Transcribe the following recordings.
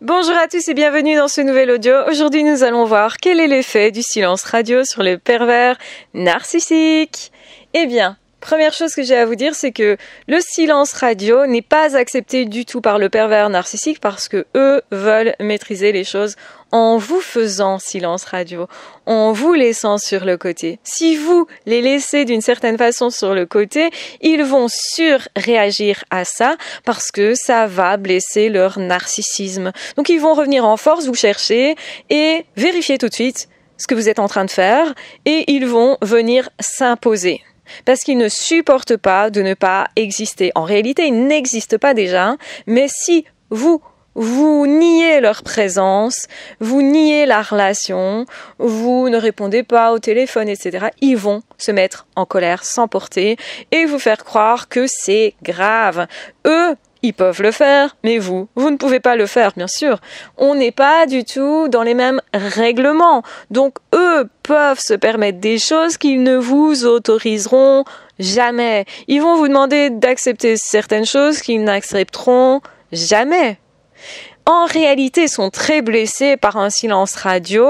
Bonjour à tous et bienvenue dans ce nouvel audio. Aujourd'hui, nous allons voir quel est l'effet du silence radio sur les pervers narcissiques. Eh bien, Première chose que j'ai à vous dire, c'est que le silence radio n'est pas accepté du tout par le pervers narcissique parce que eux veulent maîtriser les choses en vous faisant silence radio, en vous laissant sur le côté. Si vous les laissez d'une certaine façon sur le côté, ils vont surréagir à ça parce que ça va blesser leur narcissisme. Donc ils vont revenir en force, vous chercher et vérifier tout de suite ce que vous êtes en train de faire et ils vont venir s'imposer parce qu'ils ne supportent pas de ne pas exister. En réalité, ils n'existent pas déjà, mais si vous vous niez leur présence, vous niez la relation, vous ne répondez pas au téléphone, etc. Ils vont se mettre en colère, s'emporter et vous faire croire que c'est grave. Eux ils peuvent le faire, mais vous, vous ne pouvez pas le faire, bien sûr. On n'est pas du tout dans les mêmes règlements. Donc eux peuvent se permettre des choses qu'ils ne vous autoriseront jamais. Ils vont vous demander d'accepter certaines choses qu'ils n'accepteront jamais en réalité sont très blessés par un silence radio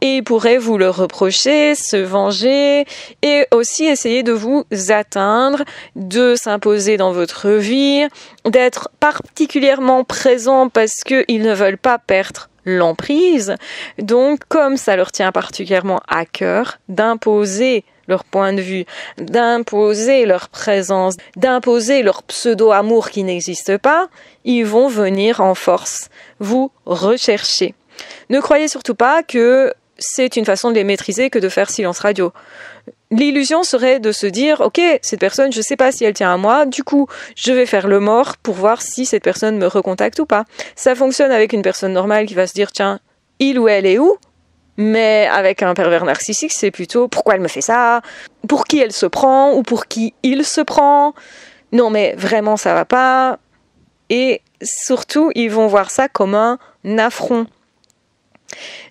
et ils pourraient vous le reprocher, se venger et aussi essayer de vous atteindre, de s'imposer dans votre vie, d'être particulièrement présent parce qu'ils ne veulent pas perdre l'emprise. Donc, comme ça leur tient particulièrement à cœur d'imposer leur point de vue, d'imposer leur présence, d'imposer leur pseudo-amour qui n'existe pas, ils vont venir en force vous rechercher. Ne croyez surtout pas que c'est une façon de les maîtriser que de faire silence radio. L'illusion serait de se dire, ok, cette personne, je ne sais pas si elle tient à moi, du coup, je vais faire le mort pour voir si cette personne me recontacte ou pas. Ça fonctionne avec une personne normale qui va se dire, tiens, il ou elle est où mais avec un pervers narcissique, c'est plutôt pourquoi elle me fait ça, pour qui elle se prend ou pour qui il se prend. Non, mais vraiment, ça va pas. Et surtout, ils vont voir ça comme un affront.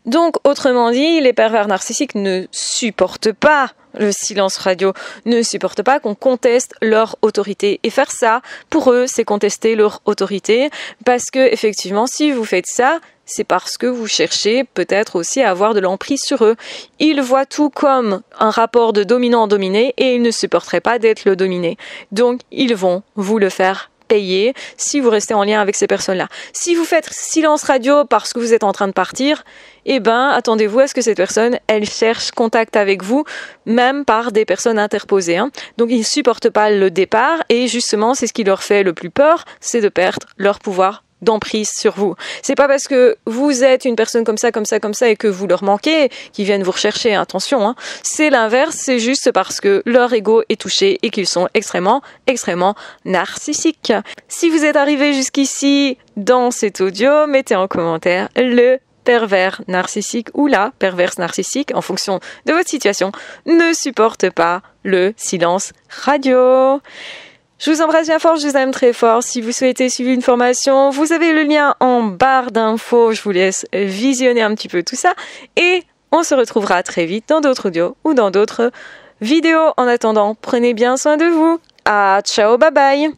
Donc, autrement dit, les pervers narcissiques ne supportent pas le silence radio, ne supportent pas qu'on conteste leur autorité. Et faire ça, pour eux, c'est contester leur autorité, parce que, effectivement, si vous faites ça, c'est parce que vous cherchez peut-être aussi à avoir de l'emprise sur eux. Ils voient tout comme un rapport de dominant-dominé et ils ne supporteraient pas d'être le dominé. Donc, ils vont vous le faire payer si vous restez en lien avec ces personnes-là. Si vous faites silence radio parce que vous êtes en train de partir, eh ben, attendez-vous à ce que cette personne, elle cherche contact avec vous, même par des personnes interposées. Hein. Donc, ils ne supportent pas le départ et justement, c'est ce qui leur fait le plus peur, c'est de perdre leur pouvoir d'emprise sur vous. C'est pas parce que vous êtes une personne comme ça, comme ça, comme ça et que vous leur manquez qu'ils viennent vous rechercher. Attention, hein. c'est l'inverse. C'est juste parce que leur ego est touché et qu'ils sont extrêmement, extrêmement narcissiques. Si vous êtes arrivé jusqu'ici dans cet audio, mettez en commentaire le pervers narcissique ou la perverse narcissique en fonction de votre situation ne supporte pas le silence radio. Je vous embrasse bien fort, je vous aime très fort. Si vous souhaitez suivre une formation, vous avez le lien en barre d'infos. Je vous laisse visionner un petit peu tout ça. Et on se retrouvera très vite dans d'autres audios ou dans d'autres vidéos. En attendant, prenez bien soin de vous. À ah, ciao, bye bye